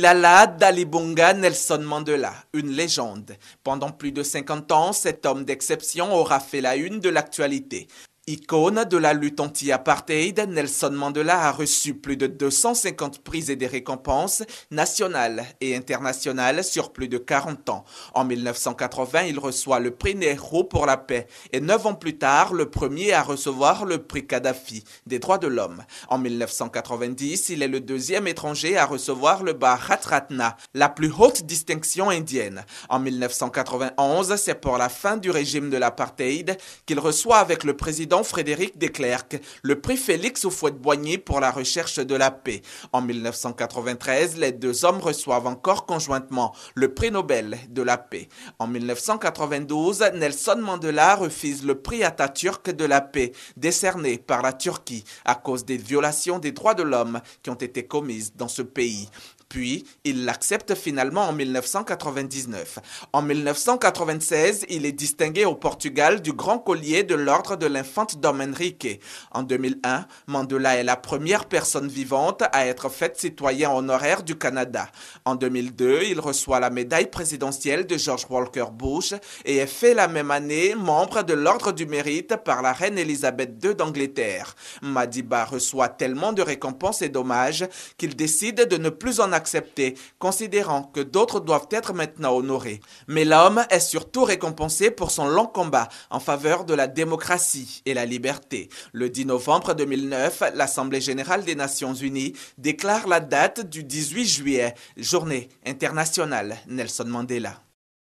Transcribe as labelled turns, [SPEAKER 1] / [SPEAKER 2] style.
[SPEAKER 1] Lala Dalibunga Nelson Mandela, une légende. Pendant plus de 50 ans, cet homme d'exception aura fait la une de l'actualité. Icône de la lutte anti-apartheid, Nelson Mandela a reçu plus de 250 prix et des récompenses nationales et internationales sur plus de 40 ans. En 1980, il reçoit le prix Nero pour la paix et neuf ans plus tard, le premier à recevoir le prix Kadhafi des droits de l'homme. En 1990, il est le deuxième étranger à recevoir le Bharat Ratna, la plus haute distinction indienne. En 1991, c'est pour la fin du régime de l'apartheid qu'il reçoit avec le président Frédéric Desclercq le prix Félix de boigny pour la recherche de la paix. En 1993, les deux hommes reçoivent encore conjointement le prix Nobel de la paix. En 1992, Nelson Mandela refuse le prix Atatürk de la paix décerné par la Turquie à cause des violations des droits de l'homme qui ont été commises dans ce pays. Puis, il l'accepte finalement en 1999. En 1996, il est distingué au Portugal du Grand Collier de l'Ordre de l'Infante Dom Henrique. En 2001, Mandela est la première personne vivante à être faite citoyen honoraire du Canada. En 2002, il reçoit la médaille présidentielle de George Walker Bush et est fait la même année membre de l'Ordre du Mérite par la reine Elisabeth II d'Angleterre. Madiba reçoit tellement de récompenses et d'hommages qu'il décide de ne plus en accepté, considérant que d'autres doivent être maintenant honorés. Mais l'homme est surtout récompensé pour son long combat en faveur de la démocratie et la liberté. Le 10 novembre 2009, l'Assemblée générale des Nations unies déclare la date du 18 juillet, journée internationale Nelson Mandela.